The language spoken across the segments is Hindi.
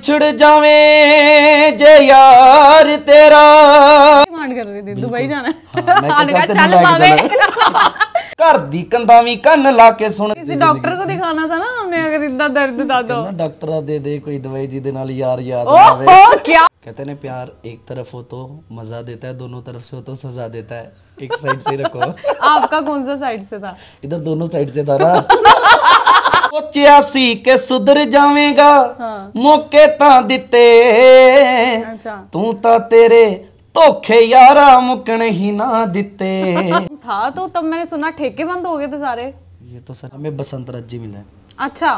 छुड़ जावे जे यार तेरा डिमांड कर रही थी दुबई जाना हाँ, मैं तो चल पावे घर दी कंधा भी कन ला के सुन किसी डॉक्टर को दिखाना था ना हमने अगर इतना दर्द तो। दा दो डॉक्टर दे दे कोई दवाई जी दे नाल यार याद आवे ओ क्या कहते ने प्यार एक तरफ हो तो मजा देता है दोनों तरफ से हो तो सजा देता है एक साइड से रखो आपका कौन सा साइड से था इधर दोनों साइड से था ना ਸੋਚਿਆ ਸੀ ਕਿ ਸੁਧਰ ਜਾਵੇਂਗਾ ਮੌਕੇ ਤਾਂ तू ਤੂੰ तेरे ਤੇਰੇ धोखे यारा मुकने ही ना दिते था तो तब मैंने सुना ठेके बंद हो गए थे सारे ये तो सर हमें बसंत जी मिले अच्छा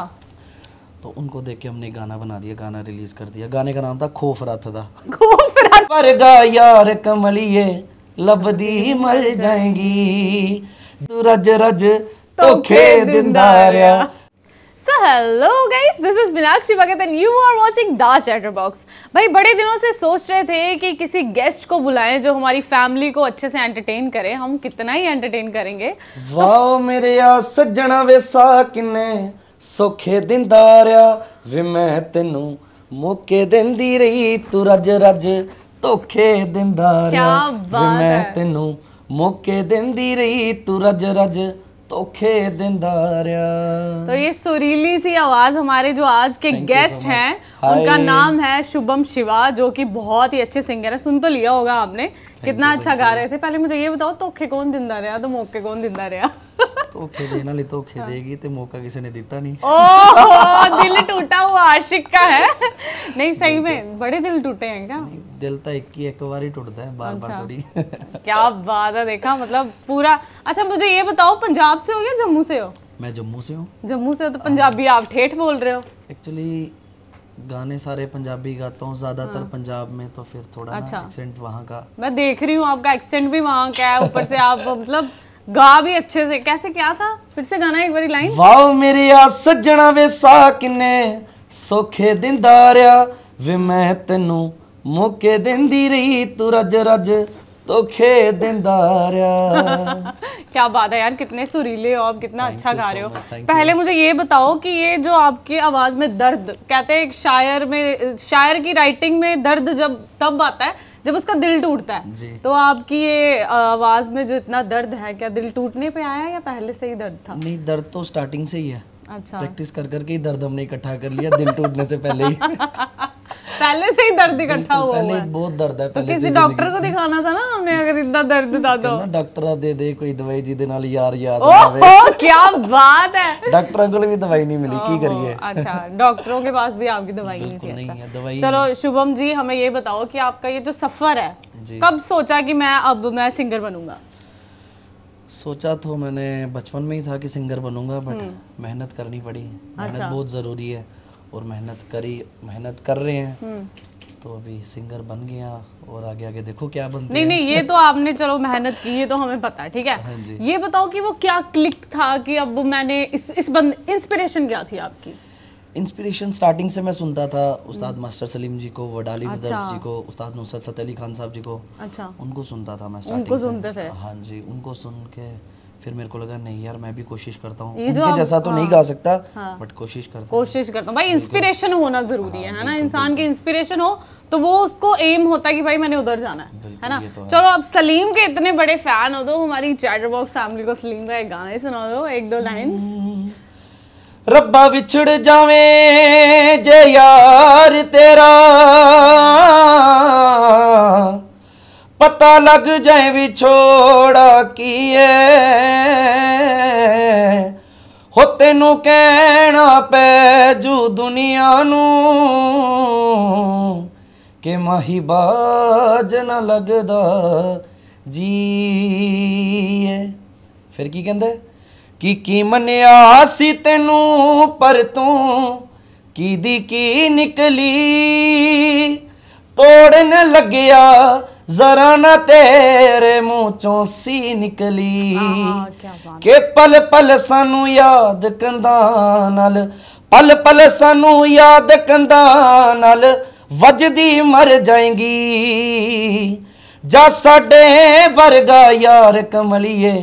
तो उनको देख के हमने गाना बना दिया गाना रिलीज कर दिया गाने का नाम था खोफ रात था खोफ रात पर गा यार कमलिए लबदी मर जाएंगी तू रज रज तो खे दिंदारिया so hello guys this is Meenakshi Bhagat and you are watching the chatter box भाई बड़े दिनों से सोच रहे थे कि किसी गेस्ट को बुलाएं जो हमारी फैमिली को अच्छे से एंटरटेन करे हम कितना ही एंटरटेन करेंगे वाओ तो... मेरे आ सज्जना वे साकिने सोखे दिंदारिया वे मैं तेनू ਮੋਕੇ ਦਿੰਦੀ ਰਹੀ ਤੂੰ ਰਜ ਰਜ ਧੋਖੇ ਦਿੰਦਾ ਰਿਹਾ ਮੈਂ ਤੈਨੂੰ ਮੋਕੇ ਦਿੰਦੀ ਰਹੀ ਤੂੰ रज, रज धोखे तो ये सुरीली सी आवाज हमारे जो आज के गेस्ट so हैं उनका नाम है शुभम शिवा जो कि बहुत ही अच्छे सिंगर है सुन तो लिया होगा आपने कितना अच्छा गा रहे थे पहले मुझे ये बताओ धोखे कौन दिंदा रहा तो मौके कौन दिंदा रहा तो दिल टूटा हुआ आशिक का है नहीं सही तो- में बड़े दिल टूटे हैं क्या तो अच्छा। क्या बात है देखा मतलब पूरा अच्छा मुझे ये बताओ पंजाब से हो या जम्मू से हो मैं जम्मू से हूँ जम्मू से हो तो हाँ। पंजाबी आप ठेठ बोल रहे हो एक्चुअली गाने सारे पंजाबी गाता हूँ ज्यादातर हाँ। पंजाब में तो फिर थोड़ा अच्छा। एक्सेंट वहाँ का मैं देख रही हूँ आपका एक्सेंट भी वहाँ का है ऊपर से आप मतलब गा भी अच्छे से कैसे क्या था फिर से गाना एक बारी लाइन वाओ मेरी आ सजना वे साकने ਸੋਖੇ ਦਿੰਦਾ ਰਿਆ ਵੇ ਮੈਂ ਤੈਨੂੰ ਮੌਕੇ ਦਿੰਦੀ ਰਹੀ ਤੂੰ रज ਰਜ ਧੋਖੇ ਦਿੰਦਾ ਰਿਆ क्या बात है यार कितने सुरीले हो आप कितना अच्छा गा रहे हो पहले मुझे ये बताओ कि ये जो आपकी आवाज़ में दर्द कहते हैं एक शायर में शायर की राइटिंग में दर्द जब तब आता है जब उसका दिल टूटता है तो आपकी ये आवाज में जो इतना दर्द है क्या दिल टूटने पे आया या पहले से ही दर्द था नहीं दर्द तो स्टार्टिंग से ही है अच्छा प्रैक्टिस कर करके ही दर्द हमने इकट्ठा कर लिया दिल टूटने से पहले ही पहले से ही दर्द इकट्ठा हुआ पहले बहुत दर्द है तो पहले तो किसी डॉक्टर को दिखाना था ना हमने अगर इतना दर्द था तो डॉक्टर दे दे कोई दवाई जी दे नाल यार याद आवे ओहो क्या बात है डॉक्टर को भी दवाई नहीं मिली की करिए अच्छा डॉक्टरों के पास भी आपकी दवाई नहीं थी अच्छा दवाई चलो शुभम जी हमें ये बताओ कि आपका ये जो सफर है कब सोचा कि मैं अब मैं सिंगर बनूंगा सोचा तो मैंने बचपन में ही था कि सिंगर बनूंगा बट हम्म। मेहनत करनी पड़ी मेहनत अच्छा। बहुत ज़रूरी है और मेहनत करी मेहनत कर रहे हैं हम्म। तो अभी सिंगर बन गया और आगे आगे देखो क्या बनता नहीं नहीं ये तो आपने चलो मेहनत की ये तो हमें पता ठीक है हाँ ये बताओ कि वो क्या क्लिक था कि अब मैंने इस इस इंस्पिरेशन क्या थी आपकी इंस्पिरेशन स्टार्टिंग से मैं सुनता था उस्ताद हम्म। मास्टर सलीम जी को वडाली अच्छा। मदर्स जी को उस्ताद नुसरत फतेह अली खान साहब जी को अच्छा उनको सुनता था मैं स्टार्टिंग उनको सुनते थे हाँ जी उनको सुन के फिर मेरे को लगा नहीं यार मैं भी कोशिश करता हूँ जैसा तो हाँ, नहीं गा सकता हाँ, बट कोशिश करता कोशिश करता हूँ भाई इंस्पिरेशन होना जरूरी हाँ, है ना इंसान की इंस्पिरेशन हो तो वो उसको एम होता है कि भाई मैंने उधर जाना है है ना तो चलो अब सलीम के इतने बड़े फैन हो तो हमारी चैटर बॉक्स फैमिली को सलीम का एक गाना ही सुना दो एक दो लाइन हम्म। रब्बा विछड़ जावे जे यार तेरा ਪਤਾ ਲੱਗ ਜਾਏ ਵਿਛੋੜਾ ਕੀਏ ਹੋ ਤੈਨੂੰ ਕਹਿਣਾ ਪੈ ਜੂ ਦੁਨੀਆ ਨੂੰ ਕਿ ਮਹੀ ਬਾਜ ਨਾ ਲੱਗਦਾ ਜੀਏ ਫਿਰ ਕੀ ਕਹਿੰਦਾ ਕਿ ਕੀ ਮੰਨਿਆ ਸੀ ਤੈਨੂੰ ਪਰ ਤੂੰ ਕੀ ਦੀ ਕੀ ਨਿਕਲੀ ਤੋੜਨ ਲੱਗਿਆ ਜ਼ਰਾ ਨਾ ਤੇਰੇ ਮੂੰਹ ਚੋਂ ਸੀ ਨਿਕਲੀ ਕਿ ਪਲ ਪਲ ਸਾਨੂੰ ਯਾਦ ਕੰਦਾ ਨਾਲ ਪਲ ਪਲ ਸਾਨੂੰ ਯਾਦ ਕੰਦਾ ਨਾਲ ਵਜਦੀ ਮਰ ਜਾਏਗੀ ਜਾ ਸਾਡੇ ਵਰਗਾ ਯਾਰ ਕਮਲੀਏ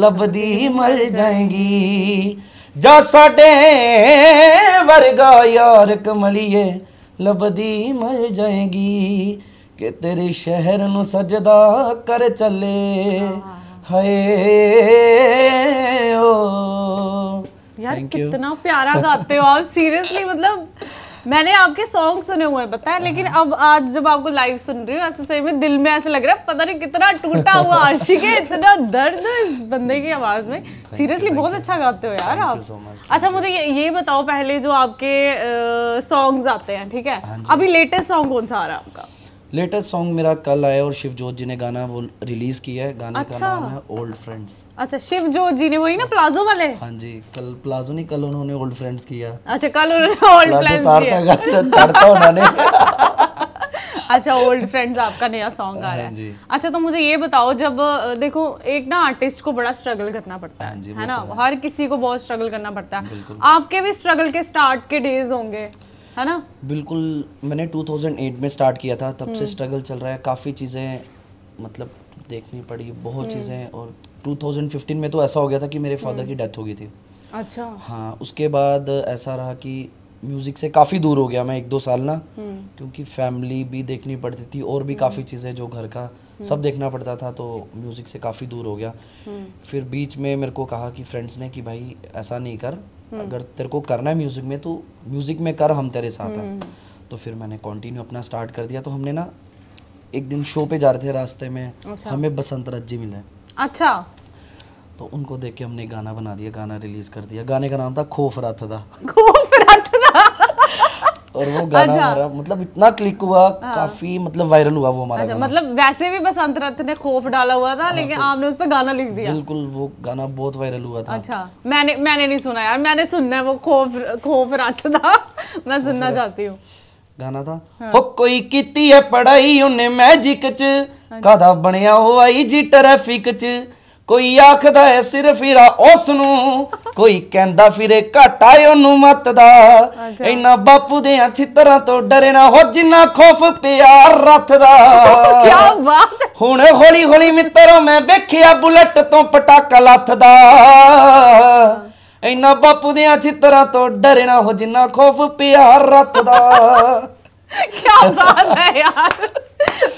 ਲਬਦੀ ਮਰ ਜਾਏਗੀ ਜਾ ਸਾਡੇ ਵਰਗਾ ਯਾਰ ਕਮਲੀਏ ਲਬਦੀ ਮਰ ਜਾਏਗੀ के ਤੇਰੇ शहर न सजदा कर चले हाँ। हाय ओ यार कितना प्यारा गाते हो आप सीरियसली मतलब मैंने आपके सॉन्ग सुने हुए हैं पता है लेकिन अब आज जब आपको लाइव सुन रही हूँ ऐसे सही में दिल में ऐसे लग रहा है पता नहीं कितना टूटा हुआ आशिक है इतना दर्द इस बंदे की आवाज में सीरियसली बहुत अच्छा गाते हो यार आप अच्छा मुझे ये, ये बताओ पहले जो आपके सॉन्ग्स आते हैं ठीक है हाँ अभी लेटेस्ट सॉन्ग कौन सा आ रहा है आपका लेटेस्ट सॉन्ग मेरा कल आया और शिवजोत जी ने गाना वो रिलीज किया है गाने अच्छा। का नाम है ओल्ड फ्रेंड्स अच्छा शिवजोत जी ने वही ना प्लाजो वाले हाँ जी कल प्लाजो नहीं कल उन्होंने ओल्ड फ्रेंड्स किया अच्छा कल उन्होंने ओल्ड फ्रेंड्स किया तारता उन्होंने अच्छा ओल्ड फ्रेंड्स आपका नया सॉन्ग आ हाँ रहा है अच्छा तो मुझे ये बताओ जब देखो एक ना आर्टिस्ट को बड़ा स्ट्रगल करना पड़ता हाँ है है ना तो हर किसी को बहुत स्ट्रगल करना पड़ता है आपके भी स्ट्रगल के स्टार्ट के डेज होंगे है ना बिल्कुल मैंने 2008 में स्टार्ट किया था तब से स्ट्रगल हम्म। चल रहा है काफ़ी चीज़ें मतलब देखनी पड़ी बहुत हम्म। चीज़ें और 2015 में तो ऐसा हो गया था कि मेरे फादर हम्म। की डेथ हो गई थी अच्छा हाँ उसके बाद ऐसा रहा कि म्यूज़िक से काफ़ी दूर हो गया मैं एक दो साल ना क्योंकि फैमिली भी देखनी पड़ती थी और भी काफ़ी चीज़ें जो घर का सब देखना पड़ता था तो म्यूज़िक से काफ़ी दूर हो गया हम्म। फिर बीच में मेरे को कहा कि फ्रेंड्स ने कि भाई ऐसा नहीं कर हम्म। अगर तेरे को करना है म्यूज़िक में तो म्यूज़िक में कर हम तेरे साथ हैं हम्म। तो फिर मैंने कंटिन्यू अपना स्टार्ट कर दिया तो हमने ना एक दिन शो पे जा रहे थे रास्ते में अच्छा। हमें बसंत रज जी मिले अच्छा तो उनको देख के हमने गाना बना दिया गाना रिलीज कर दिया गाने का नाम था खोफ रात था खोफ था और वो गाना अच्छा। हमारा मतलब इतना क्लिक हुआ हाँ। काफी मतलब वायरल हुआ वो हमारा अच्छा, मतलब वैसे भी बसंत रथ ने खोफ डाला हुआ था हाँ, लेकिन तो आपने उस पर गाना लिख दिया बिल्कुल वो गाना बहुत वायरल हुआ था अच्छा मैंने मैंने नहीं सुना यार मैंने सुनना है वो खोफ खोफ रथ था मैं सुनना चाहती हूँ गाना था हाँ। हो कोई कीती है पढ़ाई उन्हें मैजिक च हाँ कदा बनिया हो आई जी ट्रैफिक च ਕੋਈ ਆਖਦਾ ਹੈ ਸਿਰਫ ਇਰਾ ਉਸ ਨੂੰ ਕੋਈ ਕਹਿੰਦਾ ਫਿਰੇ ਘਾਟਾ ਉਹਨੂੰ ਮੱਤ ਦਾ ਇੰਨਾ ਬਾਪੂ ਦੇ ਛਿੱਤਰਾਂ ਤੋਂ ਡਰਨਾ ਹੋ ਜਿੰਨਾ ਖੋਫ ਪਿਆਰ ਰੱਥ ਦਾ ਕੀ ਬਾਤ ਹੁਣ ਹੌਲੀ ਹੌਲੀ ਮਿੱਤਰੋ ਮੈਂ ਵੇਖਿਆ ਬੁਲਟ ਤੋਂ ਪਟਾਕਾ ਲੱਥਦਾ ਇੰਨਾ ਬਾਪੂ ਦੇ ਛਿੱਤਰਾਂ ਤੋਂ ਡਰਨਾ ਹੋ ਜਿੰਨਾ ਖੋਫ ਪਿਆਰ ਰੱਥ ਦਾ क्या बात है यार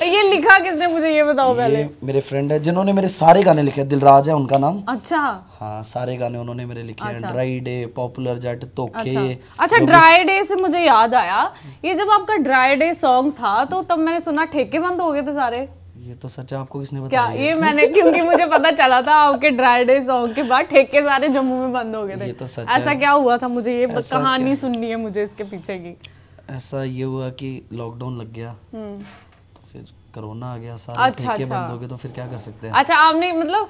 ये लिखा किसने मुझे ये बताओ ये पहले मेरे फ्रेंड है जिन्होंने मेरे सारे गाने लिखे दिलराज है उनका नाम अच्छा हाँ सारे गाने उन्होंने मेरे लिखे अच्छा। ड्राई डे पॉपुलर जट तो अच्छा, ड्राई अच्छा, डे से मुझे याद आया ये जब आपका ड्राई डे सॉन्ग था तो तब मैंने सुना ठेके बंद हो गए थे सारे ये तो सच आपको किसने बताया क्या ये मैंने क्योंकि मुझे पता चला था आपके ड्राई डे सॉन्ग के बाद ठेके सारे जम्मू में बंद हो गए थे ये तो सच ऐसा क्या हुआ था मुझे ये कहानी सुननी है मुझे इसके पीछे की ऐसा ये हुआ कि लॉकडाउन लग गया हम्म। तो फिर कोरोना आ गया सारे अच्छा, अच्छा। बंद हो गए तो फिर क्या कर सकते हैं अच्छा आपने मतलब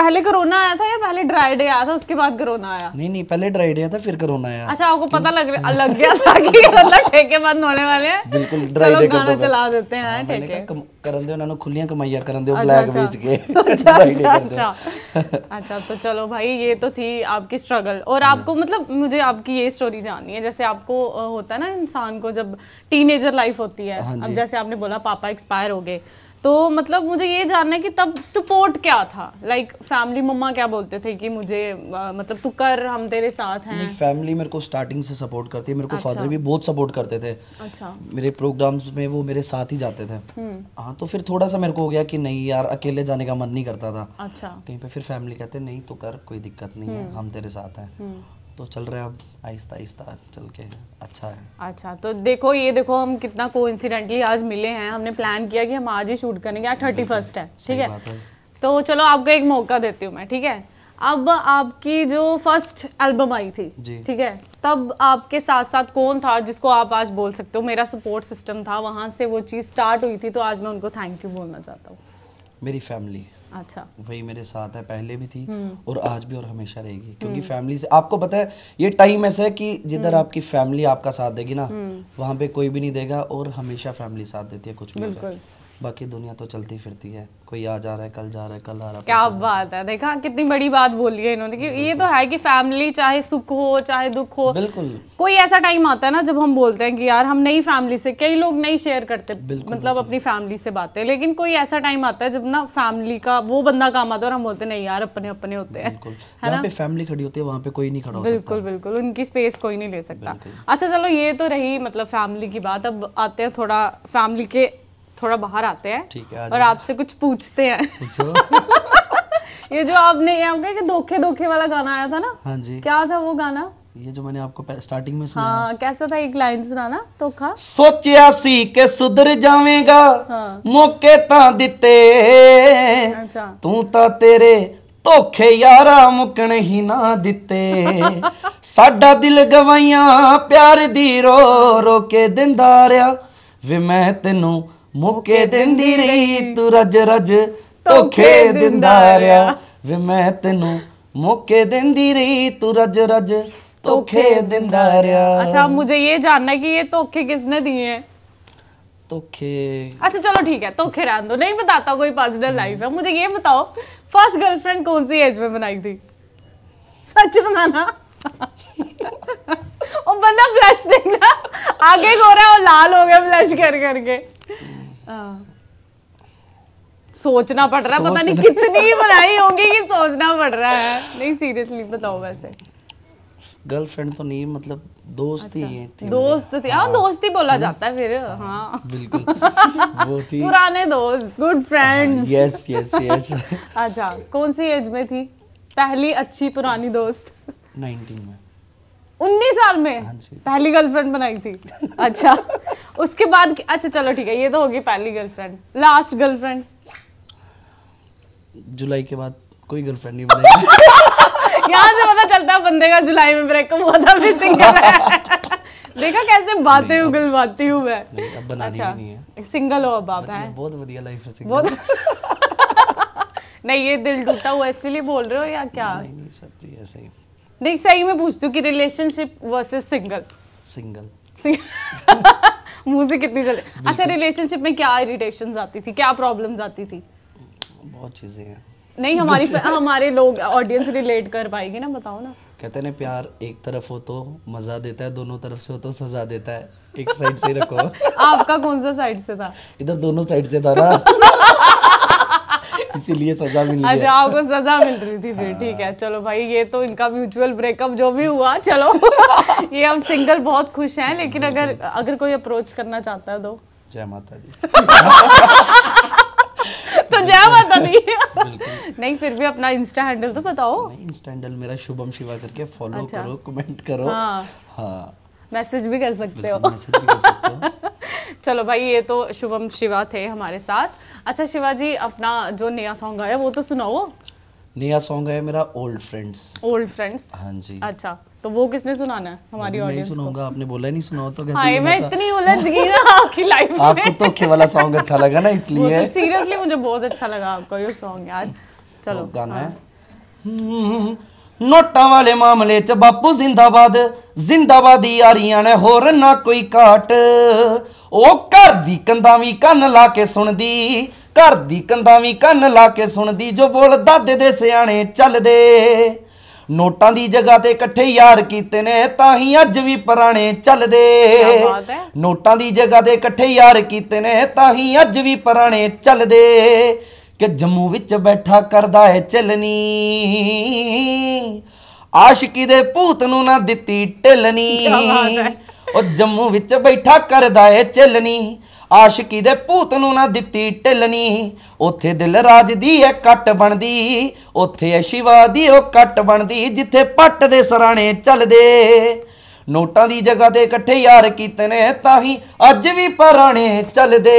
पहले कोरोना आया था या पहले ड्राई डे आया था उसके बाद कोरोना आया नहीं नहीं पहले ड्राई डे आया था फिर कोरोना आया अच्छा आपको पता हम्म। लग लग गया था कि मतलब ठेके बंद होने वाले हैं बिल्कुल ड्राई डे का चला देते हैं हाँ, हाँ, ठेके करन दे उन्होंने खुलियां ਖੁੱਲੀਆਂ करन दे ब्लैक अच्छा, बेच अच्छा। के अच्छा अच्छा अच्छा तो चलो भाई ये तो थी आपकी स्ट्रगल और हाँ। आपको मतलब मुझे आपकी ये स्टोरी जाननी है जैसे आपको होता है ना इंसान को जब टीनेजर लाइफ होती है अब जैसे आपने बोला पापा एक्सपायर हो गए तो मतलब मुझे ये जानना है कि तब सपोर्ट क्या था लाइक like, फैमिली मम्मा क्या बोलते थे कि मुझे आ, मतलब तू कर हम तेरे साथ हैं फैमिली मेरे को स्टार्टिंग से सपोर्ट करती है मेरे को अच्छा। फादर भी बहुत सपोर्ट करते थे अच्छा मेरे प्रोग्राम्स में वो मेरे साथ ही जाते थे हम्म। हाँ तो फिर थोड़ा सा मेरे को हो गया कि नहीं यार अकेले जाने का मन नहीं करता था अच्छा कहीं पर फिर फैमिली कहते नहीं तो कर कोई दिक्कत नहीं है हम्म। हम तेरे साथ हैं हम्म। तो चल रहे अब आहिस्ता आहिस्ता चल के अच्छा है अच्छा तो देखो ये देखो हम कितना को आज मिले हैं हमने प्लान किया कि हम आज ही शूट करेंगे आज थर्टी फर्स्ट है ठीक है तो चलो आपको एक मौका देती हूँ मैं ठीक है अब आपकी जो फर्स्ट एल्बम आई थी ठीक है तब आपके साथ साथ कौन था जिसको आप आज बोल सकते हो मेरा सपोर्ट सिस्टम था वहाँ से वो चीज़ स्टार्ट हुई थी तो आज मैं उनको थैंक यू बोलना चाहता हूँ मेरी फैमिली अच्छा वही मेरे साथ है पहले भी थी हम्म। और आज भी और हमेशा रहेगी क्योंकि फैमिली हम्म। से आपको पता है ये टाइम ऐसा है कि जिधर हम्म। आपकी फैमिली आपका साथ देगी ना वहाँ पे कोई भी नहीं देगा और हमेशा फैमिली साथ देती है कुछ भी बिल्कुल बाकी दुनिया तो चलती फिरती है कोई आ जा रहा है कल जा रहा है कल आ रहा है क्या बात है देखा कितनी बड़ी बात बोली है इन्होंने कि ये तो है कि फैमिली चाहे सुख हो चाहे दुख हो बिल्कुल कोई ऐसा टाइम आता है ना जब हम बोलते हैं कि यार हम नई फैमिली से कई लोग नहीं शेयर करते मतलब अपनी फैमिली से बातें लेकिन कोई ऐसा टाइम आता है जब ना फैमिली का वो बंदा काम आता है और हम बोलते नहीं यार अपने अपने होते हैं जहाँ पे फैमिली खड़ी होती है वहाँ पे कोई नहीं खड़ा बिल्कुल बिल्कुल उनकी स्पेस कोई नहीं ले सकता अच्छा चलो ये तो रही मतलब फैमिली की बात अब आते हैं थोड़ा फैमिली के थोड़ा बाहर आते हैं है और आपसे कुछ पूछते हैं ये जो आपने आपका कि धोखे धोखे वाला गाना आया था ना हाँ जी क्या था वो गाना ये जो मैंने आपको स्टार्टिंग में सुना हाँ, कैसा था एक लाइन सुनाना धोखा सोचिया सी के सुधर जावेगा हाँ। मौके ता दिते अच्छा। तू ता तेरे ਧੋਖੇ ਯਾਰਾ ਮੁਕਣ ਹੀ ਨਾ ਦਿੱਤੇ ਸਾਡਾ ਦਿਲ ਗਵਾਈਆਂ ਪਿਆਰ ਦੀ ਰੋ रो ਕੇ ਦਿੰਦਾ ਰਿਆ वे मैं तेनू ਮੁੱਕੇ ਦਿੰਦੀ ਰਹੀ ਤੂੰ ਰਜ ਰਜ ਧੋਖੇ ਦਿੰਦਾ ਰਿਆ ਵੇ ਮੈਂ ਤੈਨੂੰ ਮੁੱਕੇ ਦਿੰਦੀ ਰਹੀ ਤੂੰ ਰਜ ਰਜ ਧੋਖੇ ਦਿੰਦਾ ਰਿਆ अच्छा मुझे ये जानना कि ये धोखे किसने दिए हैं ਧੋਖੇ अच्छा चलो ठीक है धोखे रहने दो नहीं बताता कोई पर्सनल लाइफ है मुझे ये बताओ फर्स्ट गर्लफ्रेंड कौन सी एज में बनाई थी सच बताना और बंदा ब्लश देखना आगे हो रहा है और लाल हो गया ब्लश कर करके सोचना पड़ रहा है पता नहीं कितनी बनाई होगी कि सोचना पड़ रहा है नहीं सीरियसली बताओ वैसे गर्लफ्रेंड तो नहीं मतलब दोस्ती अच्छा, थी दोस्त थी हाँ, हाँ दोस्त ही बोला जाता है फिर हाँ बिल्कुल वो थी पुराने दोस्त good friends yes yes yes अच्छा कौन सी एज में थी पहली अच्छी पुरानी दोस्त 19 में उन्नीस साल में हाँ पहली गर्लफ्रेंड बनाई थी अच्छा उसके बाद अच्छा चलो ठीक है ये तो होगी पहली गर्लफ्रेंड लास्ट गर्लफ्रेंड जुलाई के बाद कोई गर्लफ्रेंड नहीं बनाई यहाँ से पता चलता है बंदे का जुलाई में ब्रेकअप हुआ था भी सिंगल है देखा कैसे बातें उगलवाती हूँ मैं अब बनानी अच्छा, नहीं है सिंगल हो अब आप मतलब हैं बहुत बढ़िया लाइफ है सिंगल नहीं ये दिल टूटा हुआ इसलिए बोल रहे हो या क्या नहीं, नहीं सब ऐसे ही देख सही मैं पूछती हूँ कि रिलेशनशिप वर्सेस सिंगल सिंगल मुझे कितनी जल्दी अच्छा रिलेशनशिप में क्या इरिटेशन आती थी क्या प्रॉब्लम आती थी बहुत चीज़ें हैं नहीं हमारी हमारे लोग ऑडियंस रिलेट कर पाएगी ना बताओ ना कहते हैं प्यार एक तरफ हो तो मजा देता है दोनों तरफ से हो तो सजा देता है एक साइड से रखो आपका कौन सा साइड से था इधर दोनों साइड से था ना इसीलिए सजा मिल रही अच्छा आपको सजा मिल रही थी फिर ठीक है चलो भाई ये तो इनका म्यूचुअल ब्रेकअप जो भी हुआ चलो ये हम सिंगल बहुत खुश हैं लेकिन अगर अगर कोई अप्रोच करना चाहता है तो जय माता दी तो जय माता दी नहीं फिर भी अपना इंस्टा हैंडल तो बताओ इंस्टा हैंडल मेरा शुभम शिवा करके फॉलो अच्छा। करो कमेंट करो हाँ, हाँ। मैसेज भी कर सकते हो मैसेज भी कर सकते हो चलो भाई ये तो शुभम शिवा थे हमारे साथ अच्छा शिवा जी अपना जो नया सॉन्ग आया वो तो सुनाओ नया सॉन्ग है मेरा ओल्ड फ्रेंड्स ओल्ड फ्रेंड्स हाँ जी अच्छा तो वो किसने सुनाना है हमारी ऑडियंस को सुनाऊंगा आपने बोला नहीं सुनाओ तो कैसे मैं इतनी उलझ गई ना आपकी लाइफ में आपको तो के वाला सॉन्ग अच्छा लगा ना तो इसलिए तो सीरियसली मुझे बहुत अच्छा लगा आपका ये सॉन्ग यार चलो गाना हाँ। है ਨੋਟਾਂ ਵਾਲੇ ਮਾਮਲੇ 'ਚ ਬਾਪੂ ਜ਼ਿੰਦਾਬਾਦ ਜ਼ਿੰਦਾਬਾਦੀ ਯਾਰੀਆਂ ਨੇ ਹੋਰ ਨਾ ਕੋਈ ਕਾਟ ਉਹ ਘਰ ਦੀ ਕੰਦਾ ਵੀ ਕੰਨ ਲਾ ਕੇ ਸੁਣਦੀ ਘਰ ਦੀ ਕੰਦਾ ਵੀ ਕੰਨ ਲਾ ਕੇ ਸੁਣਦੀ ਜੋ ਬੋਲ ਦਾਦੇ ਦੇ ਸਿਆਣੇ ਚੱਲਦੇ ਨੋਟਾਂ ਦੀ ਜਗ੍ਹਾ ਤੇ ਇਕੱਠੇ ਯਾਰ ਕੀਤੇ ਨੇ ਤਾਂ ਹੀ ਅੱਜ ਵੀ ਪੁਰਾਣੇ ਚੱਲਦੇ ਨੋਟਾਂ ਦੀ ਜਗ੍ਹਾ ਤੇ ਇਕੱਠੇ ਯਾਰ ਕੀਤੇ ਨੇ ਤਾਂ ਹੀ ਅੱਜ ਵੀ ਪੁਰਾਣੇ ਚੱਲਦੇ ਕਿ ਜੰਮੂ ਵਿੱਚ ਬੈਠਾ ਕਰਦਾ ਹੈ ਚਲਨੀ ਆਸ਼ਕੀ ਦੇ ਭੂਤ ਨੂੰ ਨਾ ਦਿੱਤੀ ਢਿਲਨੀ ਉਹ ਜੰਮੂ ਵਿੱਚ ਬੈਠਾ ਕਰਦਾ ਏ ਚੱਲਣੀ ਆਸ਼ਕੀ ਦੇ ਭੂਤ ਨੂੰ ਨਾ ਦਿੱਤੀ ਢਿੱਲਣੀ ਉੱਥੇ ਦਿਲ ਰਾਜ ਦੀ ਐ ਕੱਟ ਬਣਦੀ ਉੱਥੇ ਐ ਸ਼ਿਵਾ ਦੀ ਉਹ ਕੱਟ ਬਣਦੀ ਜਿੱਥੇ ਪੱਟ ਦੇ ਸਰਾਣੇ ਚੱਲਦੇ ਨੋਟਾਂ ਦੀ ਜਗ੍ਹਾ ਤੇ ਇਕੱਠੇ ਯਾਰ ਕੀਤੇ ਨੇ ਤਾਂ ਹੀ ਅੱਜ ਵੀ ਪਰਾਣੇ ਚੱਲਦੇ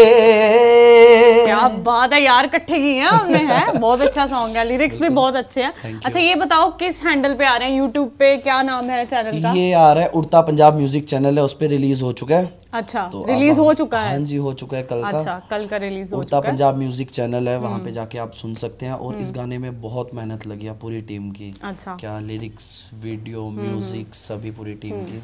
क्या बात है यार इकट्ठे की हैं हमने है बहुत अच्छा सॉन्ग है लिरिक्स भी बहुत अच्छे हैं अच्छा ये बताओ किस हैंडल पे आ रहे हैं यूट्यूब पे क्या नाम है चैनल का ये आ रहा है उड़ता पंजाब म्यूजिक चैनल है उस पर रिलीज हो चुका है अच्छा तो रिलीज हो चुका है हाँ जी हो चुका है कल का अच्छा, कल का रिलीज हो चुका है पंजाब म्यूजिक चैनल है वहाँ पे हम्म। जाके आप सुन सकते हैं और इस हम्म। गाने में बहुत मेहनत लगी है पूरी टीम की अच्छा क्या लिरिक्स वीडियो म्यूजिक सभी पूरी टीम हम्म। की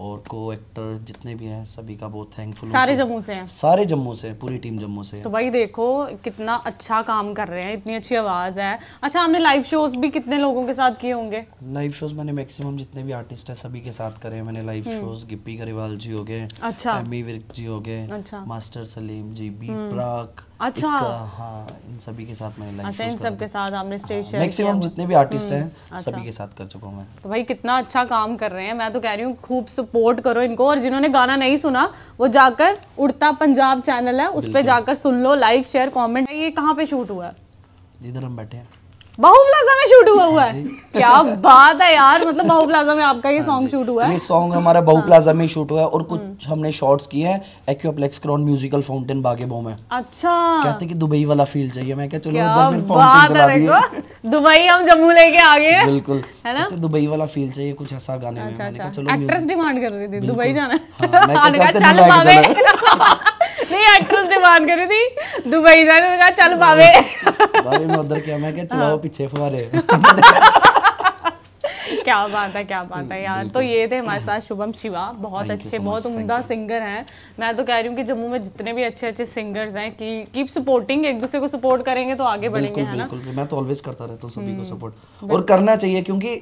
और को एक्टर जितने भी हैं सभी का बहुत थैंकफुल सारे जम्मू से हैं सारे जम्मू से पूरी टीम जम्मू से तो भाई देखो कितना अच्छा काम कर रहे हैं इतनी अच्छी आवाज़ है अच्छा आपने लाइव शोज भी कितने लोगों के साथ किए होंगे लाइव शोज मैंने मैक्सिमम जितने भी आर्टिस्ट है सभी के साथ करे मैंने लाइव शोज हम्म। गिप्पी गरीवाल जी हो गए अच्छा एमी विर्क जी हो गए अच्छा मास्टर सलीम जी बी प्राक हम्म। अच्छा हाँ इन सभी के साथ मैंने अच्छा इन सब के साथ आपने स्टेज हाँ, जितने भी आर्टिस्ट हम्म, हैं अच्छा। सभी के साथ कर चुका हूँ मैं तो भाई कितना अच्छा काम कर रहे हैं मैं तो कह रही हूँ खूब सपोर्ट करो इनको और जिन्होंने गाना नहीं सुना वो जाकर उड़ता पंजाब चैनल है उस पर जाकर सुन लो लाइक शेयर कॉमेंट ये कहाँ पे शूट हुआ है जिधर हम बैठे हैं बाहू प्लाजा में शूट हुआ हुआ है क्या बात है यार मतलब बाहू प्लाजा में आपका ये सॉन्ग शूट हाँ हुआ है ये सॉन्ग हमारा बाहू प्लाजा में शूट हुआ है और कुछ हम्म। हमने शॉट्स किए हैं एक्यूप्लेक्स क्रॉन म्यूजिकल फाउंटेन बागे बागेबो में अच्छा कहते कि दुबई वाला फील चाहिए मैं क्या चलो उधर फिर फाउंटेन चला दिए दुबई हम जम्मू लेके आ गए बिल्कुल है ना दुबई वाला फील चाहिए कुछ ऐसा गाने में अच्छा, अच्छा। चलो एक्ट्रेस डिमांड कर रही थी दुबई जाना हाँ, मैं तो कहता चल नहीं एक्ट्रेस डिमांड करी थी दुबई जाने ने कहा चल बाबे बाबे मैं उधर क्या मैं क्या चलाओ हाँ। पीछे फुहारे क्या बात है क्या बात है यार हम्म, तो ये थे हमारे साथ शुभम शिवा बहुत अच्छे बहुत उमदा सिंगर हैं मैं तो कह रही हूँ कि जम्मू में जितने भी अच्छे अच्छे सिंगर्स हैं कि कीप सपोर्टिंग एक दूसरे को सपोर्ट करेंगे तो आगे बढ़ेंगे है ना मैं तो ऑलवेज करता रहता हूँ सभी को सपोर्ट हम्म, और करना चाहिए क्योंकि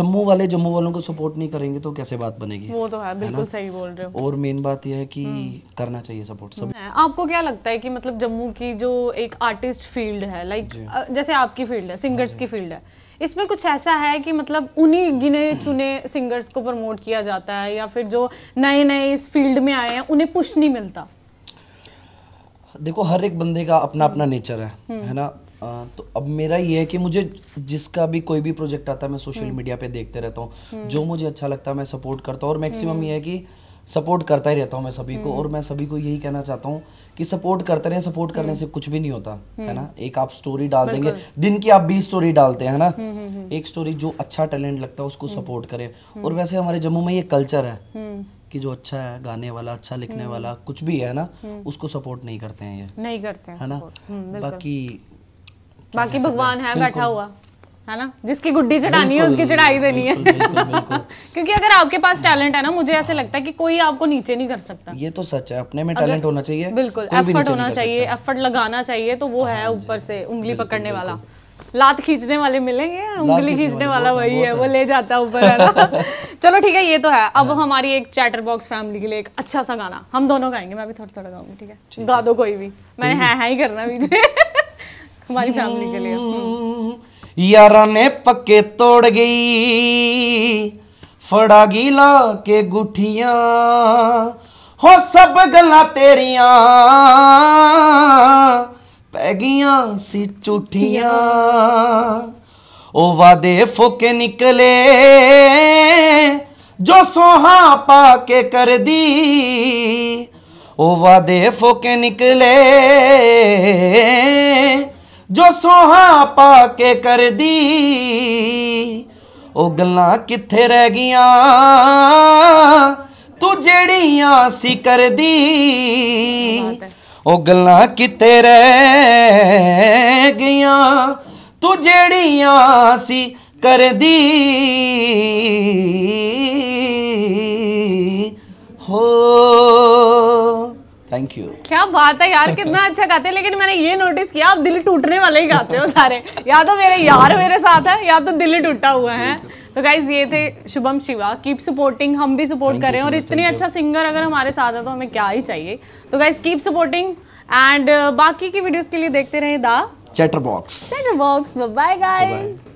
जम्मू वाले जम्मू वालों को सपोर्ट नहीं करेंगे तो कैसे बात बनेगी वो तो है बिल्कुल सही बोल रहे हो और मेन बात यह है कि हम्म। करना चाहिए सपोर्ट सब आपको क्या लगता है कि मतलब जम्मू की जो एक आर्टिस्ट फील्ड है लाइक जैसे आपकी फील्ड है सिंगर्स हाँ की फील्ड है इसमें कुछ ऐसा है कि मतलब उन्हीं गिने चुने सिंगर्स को प्रमोट किया जाता है या फिर जो नए नए इस फील्ड में आए हैं उन्हें पुश नहीं मिलता देखो हर एक बंदे का अपना अपना नेचर है हम्म। है ना आ, तो अब मेरा ये है कि मुझे जिसका भी कोई भी प्रोजेक्ट आता है मैं सोशल मीडिया हम्म। पे देखते रहता हूँ हम्म। जो मुझे अच्छा लगता है मैं सपोर्ट करता हूँ और मैक्सिमम ये है कि सपोर्ट करता ही रहता हूँ मैं सभी को हम्म। और मैं सभी को यही कहना चाहता हूँ कि सपोर्ट करते रहे सपोर्ट करने हम्म। से कुछ भी नहीं होता है हम्म। ना एक आप स्टोरी डाल देंगे दिन की आप बीस स्टोरी डालते हैं ना एक स्टोरी जो अच्छा टैलेंट लगता है उसको सपोर्ट करें और वैसे हमारे जम्मू में ये कल्चर है कि जो अच्छा है गाने वाला अच्छा लिखने वाला कुछ भी है ना उसको सपोर्ट नहीं करते हैं ये नहीं करते हैं है ना बाकी बाकी भगवान है बैठा हुआ है ना जिसकी गुड्डी चढ़ानी है उसकी चढ़ाई देनी है क्योंकि अगर आपके पास टैलेंट है ना मुझे ऐसे लगता है कि कोई आपको नीचे नहीं कर सकता ये तो सच है अपने में टैलेंट होना चाहिए बिल्कुल एफर्ट होना चाहिए एफर्ट लगाना चाहिए तो वो हाँ है ऊपर से उंगली पकड़ने वाला लात खींचने वाले मिलेंगे उंगली खींचने वाला वही है वो ले जाता है ऊपर चलो ठीक है ये तो है अब हाँ। हमारी एक चैटर बॉक्स फैमिली के लिए एक अच्छा सा गाना हम दोनों गाएंगे मैं भी थोड़ा थोड़ा गाऊंगी ठीक है गा दो कोई भी मैंने है ही करना बीच हमारी फैमिली के लिए हम्म। हम्म। यार ने पक्के तोड़ गई फड़ा ला के गुठिया हो सब गला तेरिया पै गिया सी झूठिया ओ वादे फोके निकले जो सोहा पाके कर दी ओ वादे फोके निकले ਜੋ ਸੋਹਾ ਪਾ ਕੇ ਕਰਦੀ ਉਹ ਗੱਲਾਂ ਕਿੱਥੇ ਰਹਿ ਗਈਆਂ ਤੂੰ ਜਿਹੜੀਆਂ ਸੀ ਕਰਦੀ ਉਹ ਗੱਲਾਂ ਕਿੱਥੇ ਰਹਿ ਗਈਆਂ ਤੂੰ ਜਿਹੜੀਆਂ ਸੀ ਕਰਦੀ ਹੋ ਥੈਂਕ ਯੂ क्या बात है यार कितना अच्छा गाते हैं लेकिन मैंने ये नोटिस किया आप दिल टूटने वाले ही गाते हो सारे या तो मेरे यार मेरे साथ है या तो दिल टूटा हुआ है तो गाइज ये थे शुभम शिवा कीप सपोर्टिंग हम भी सपोर्ट कर रहे हैं और इतने अच्छा सिंगर अगर हमारे साथ है तो हमें क्या ही चाहिए तो गाइज कीप सपोर्टिंग एंड बाकी की वीडियोस के लिए देखते रहे the chatter box chatter box bye guys